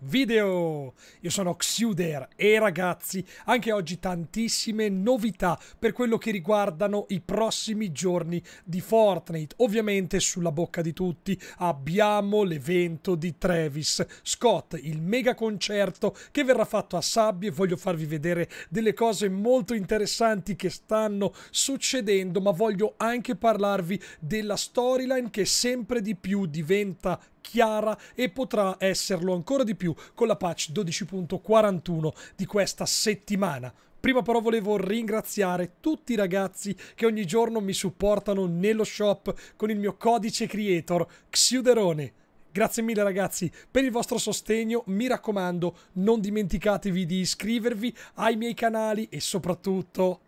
video. Io sono Xuder e ragazzi, anche oggi tantissime novità per quello che riguardano i prossimi giorni di Fortnite. Ovviamente sulla bocca di tutti abbiamo l'evento di Travis Scott, il mega concerto che verrà fatto a Sabbie. Voglio farvi vedere delle cose molto interessanti che stanno succedendo, ma voglio anche parlarvi della storyline che sempre di più diventa chiara e potrà esserlo ancora di più con la patch 12.41 di questa settimana. Prima però volevo ringraziare tutti i ragazzi che ogni giorno mi supportano nello shop con il mio codice creator Xiuderone. Grazie mille ragazzi per il vostro sostegno, mi raccomando non dimenticatevi di iscrivervi ai miei canali e soprattutto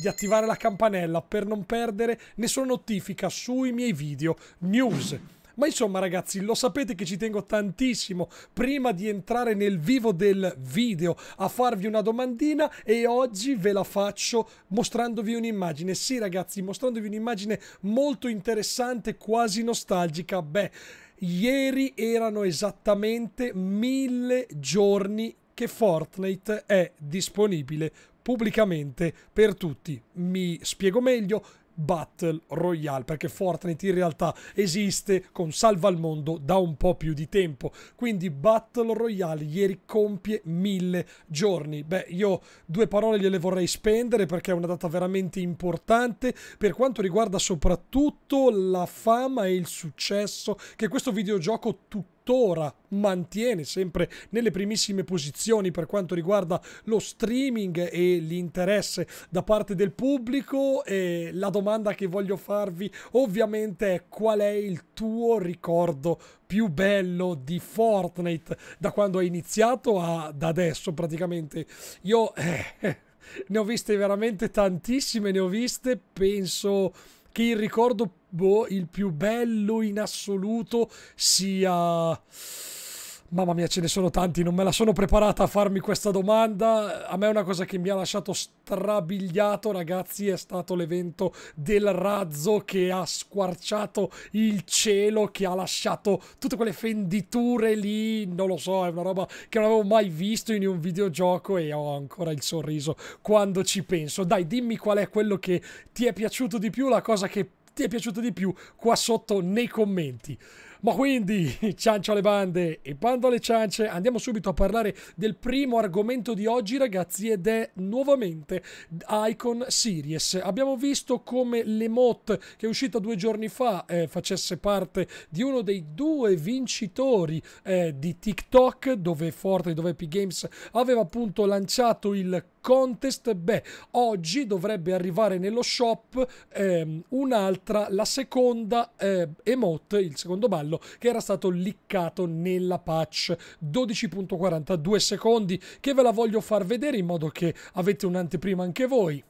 di attivare la campanella per non perdere nessuna notifica sui miei video news. Ma insomma ragazzi, lo sapete che ci tengo tantissimo prima di entrare nel vivo del video a farvi una domandina e oggi ve la faccio mostrandovi un'immagine. Sì ragazzi, mostrandovi un'immagine molto interessante, quasi nostalgica. Beh, ieri erano esattamente mille giorni che Fortnite è disponibile pubblicamente per tutti. Mi spiego meglio, Battle Royale, perché Fortnite in realtà esiste con Salva al Mondo da un po' più di tempo. Quindi Battle Royale ieri compie mille giorni. Beh, io due parole gliele vorrei spendere perché è una data veramente importante per quanto riguarda soprattutto la fama e il successo che questo videogioco tutto tuttora mantiene sempre nelle primissime posizioni per quanto riguarda lo streaming e l'interesse da parte del pubblico e la domanda che voglio farvi ovviamente è qual è il tuo ricordo più bello di Fortnite da quando è iniziato ad adesso praticamente io eh, ne ho viste veramente tantissime ne ho viste penso che il ricordo boh, il più bello in assoluto sia Mamma mia, ce ne sono tanti, non me la sono preparata a farmi questa domanda. A me una cosa che mi ha lasciato strabigliato, ragazzi, è stato l'evento del razzo che ha squarciato il cielo, che ha lasciato tutte quelle fenditure lì. Non lo so, è una roba che non avevo mai visto in un videogioco e ho ancora il sorriso quando ci penso. Dai, dimmi qual è quello che ti è piaciuto di più, la cosa che ti è piaciuto di più qua sotto nei commenti. Ma quindi, ciancio alle bande e bando alle ciance, andiamo subito a parlare del primo argomento di oggi, ragazzi, ed è nuovamente Icon Series. Abbiamo visto come l'emote che è uscita due giorni fa eh, facesse parte di uno dei due vincitori eh, di TikTok, dove Forte, dove Epic Games aveva appunto lanciato il contest. Beh, oggi dovrebbe arrivare nello shop ehm, un'altra, la seconda eh, emote, il secondo ballo livello che era stato liccato nella patch 12.42 secondi che ve la voglio far vedere in modo che avete un'anteprima anche voi.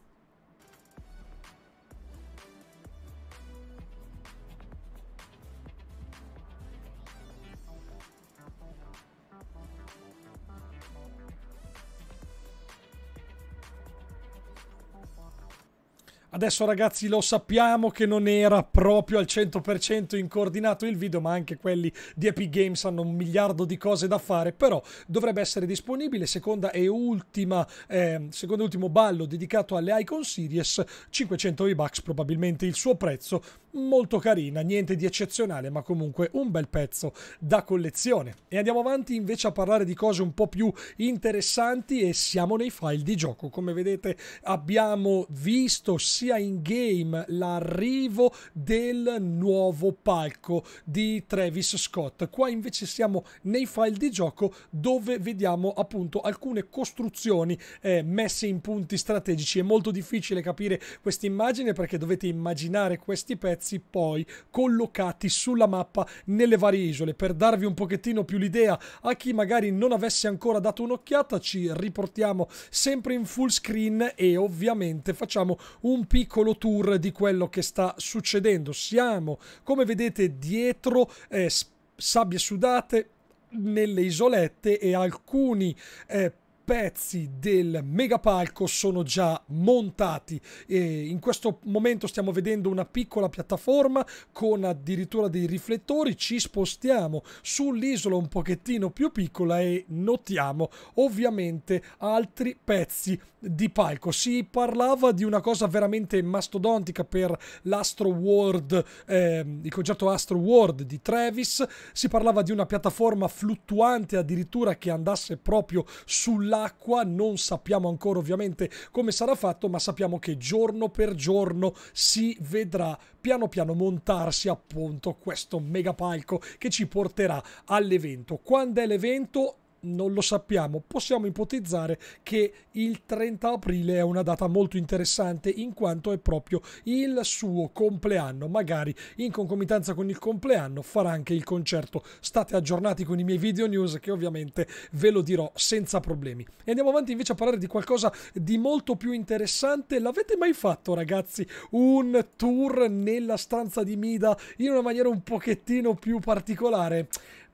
Adesso ragazzi lo sappiamo che non era proprio al 100% incoordinato il video, ma anche quelli di Epic Games hanno un miliardo di cose da fare, però dovrebbe essere disponibile. Seconda e ultima, eh, secondo e ultimo ballo dedicato alle Icon Series, 500 V-Bucks probabilmente il suo prezzo molto carina, niente di eccezionale, ma comunque un bel pezzo da collezione. E andiamo avanti invece a parlare di cose un po' più interessanti e siamo nei file di gioco. Come vedete abbiamo visto sia in game l'arrivo del nuovo palco di Travis Scott. Qua invece siamo nei file di gioco dove vediamo appunto alcune costruzioni eh, messe in punti strategici. È molto difficile capire questa immagine perché dovete immaginare questi pezzi pezzi poi collocati sulla mappa nelle varie isole. Per darvi un pochettino più l'idea a chi magari non avesse ancora dato un'occhiata, ci riportiamo sempre in full screen e ovviamente facciamo un piccolo tour di quello che sta succedendo. Siamo, come vedete, dietro eh, sabbie sudate, nelle isolette e alcuni eh, pezzi del megapalco sono già montati. E in questo momento stiamo vedendo una piccola piattaforma con addirittura dei riflettori. Ci spostiamo sull'isola un pochettino più piccola e notiamo ovviamente altri pezzi di palco. Si parlava di una cosa veramente mastodontica per l'Astro World, eh, il concerto Astro World di Travis. Si parlava di una piattaforma fluttuante addirittura che andasse proprio sulla l'acqua, non sappiamo ancora ovviamente come sarà fatto, ma sappiamo che giorno per giorno si vedrà piano piano montarsi appunto questo megapalco che ci porterà all'evento. Quando è l'evento? non lo sappiamo, possiamo ipotizzare che il 30 aprile è una data molto interessante in quanto è proprio il suo compleanno, magari in concomitanza con il compleanno farà anche il concerto. State aggiornati con i miei video news che ovviamente ve lo dirò senza problemi. E andiamo avanti invece a parlare di qualcosa di molto più interessante. L'avete mai fatto ragazzi un tour nella stanza di Mida in una maniera un pochettino più particolare?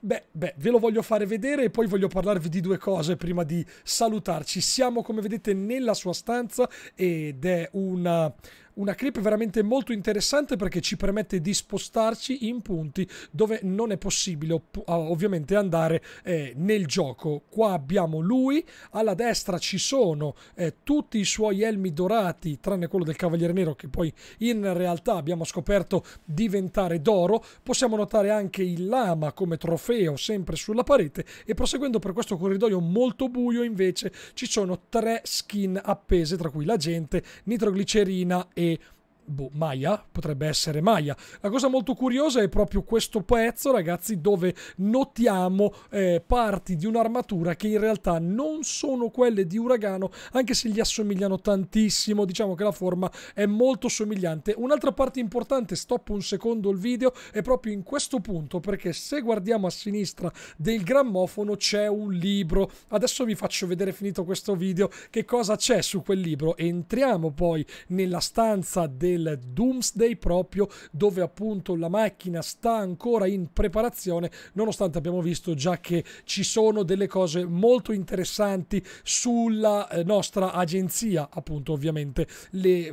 Beh, beh, ve lo voglio fare vedere e poi voglio parlarvi di due cose prima di salutarci. Siamo, come vedete, nella sua stanza ed è una una clip veramente molto interessante perché ci permette di spostarci in punti dove non è possibile ovviamente andare eh, nel gioco. Qua abbiamo lui, alla destra ci sono eh, tutti i suoi elmi dorati, tranne quello del Cavaliere Nero che poi in realtà abbiamo scoperto diventare d'oro. Possiamo notare anche il lama come trofeo sempre sulla parete e proseguendo per questo corridoio molto buio invece ci sono tre skin appese tra cui la gente, nitroglicerina e a boh, Maya, potrebbe essere Maya. La cosa molto curiosa è proprio questo pezzo, ragazzi, dove notiamo eh, parti di un'armatura che in realtà non sono quelle di Uragano, anche se gli assomigliano tantissimo, diciamo che la forma è molto somigliante. Un'altra parte importante, stop un secondo il video, è proprio in questo punto, perché se guardiamo a sinistra del grammofono c'è un libro. Adesso vi faccio vedere finito questo video che cosa c'è su quel libro. Entriamo poi nella stanza del del Doomsday proprio dove appunto la macchina sta ancora in preparazione nonostante abbiamo visto già che ci sono delle cose molto interessanti sulla eh, nostra agenzia appunto ovviamente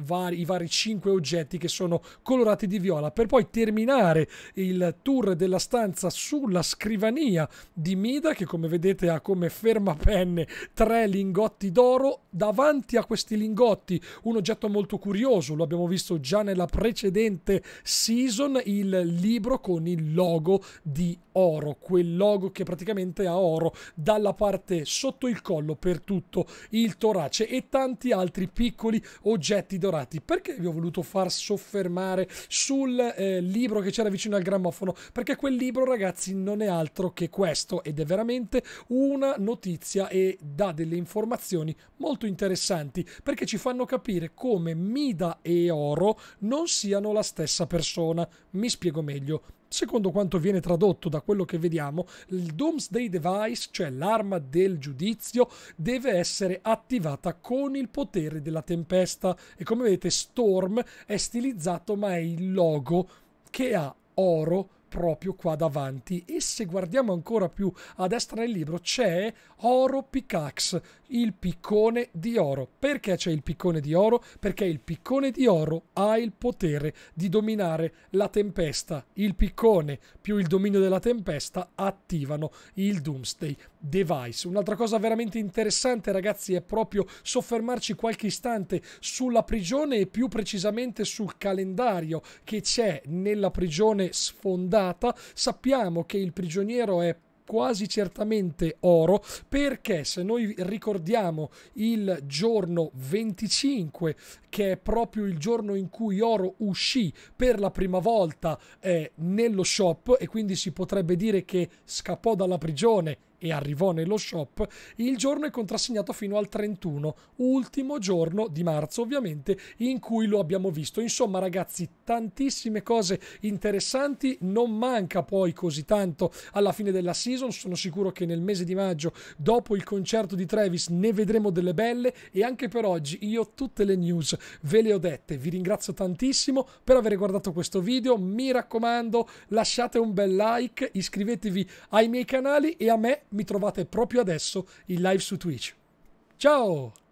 vari, i vari 5 oggetti che sono colorati di viola per poi terminare il tour della stanza sulla scrivania di Mida che come vedete ha come fermapenne tre lingotti d'oro davanti a questi lingotti un oggetto molto curioso lo abbiamo visto proposto già nella precedente season il libro con il logo di oro, quel logo che praticamente ha oro dalla parte sotto il collo per tutto il torace e tanti altri piccoli oggetti dorati. Perché vi ho voluto far soffermare sul eh, libro che c'era vicino al grammofono? Perché quel libro, ragazzi, non è altro che questo ed è veramente una notizia e dà delle informazioni molto interessanti perché ci fanno capire come Mida e Oro loro non siano la stessa persona. Mi spiego meglio. Secondo quanto viene tradotto da quello che vediamo, il Doomsday Device, cioè l'arma del giudizio, deve essere attivata con il potere della tempesta. E come vedete, Storm è stilizzato, ma è il logo che ha oro proprio qua davanti e se guardiamo ancora più a destra nel libro c'è Oro Pickaxe il piccone di oro. Perché c'è il piccone di oro? Perché il piccone di oro ha il potere di dominare la tempesta. Il piccone più il dominio della tempesta attivano il Doomsday Device. Un'altra cosa veramente interessante, ragazzi, è proprio soffermarci qualche istante sulla prigione e più precisamente sul calendario che c'è nella prigione sfondata. Sappiamo che il prigioniero è quasi certamente oro perché se noi ricordiamo il giorno 25 che è proprio il giorno in cui oro uscì per la prima volta eh, nello shop e quindi si potrebbe dire che scappò dalla prigione e arrivò nello shop, il giorno è contrassegnato fino al 31, ultimo giorno di marzo ovviamente in cui lo abbiamo visto. Insomma ragazzi, tantissime cose interessanti, non manca poi così tanto alla fine della season, sono sicuro che nel mese di maggio dopo il concerto di Travis ne vedremo delle belle e anche per oggi io tutte le news ve le ho dette, vi ringrazio tantissimo per aver guardato questo video, mi raccomando lasciate un bel like, iscrivetevi ai miei canali e a me mi trovate proprio adesso in live su Twitch. Ciao!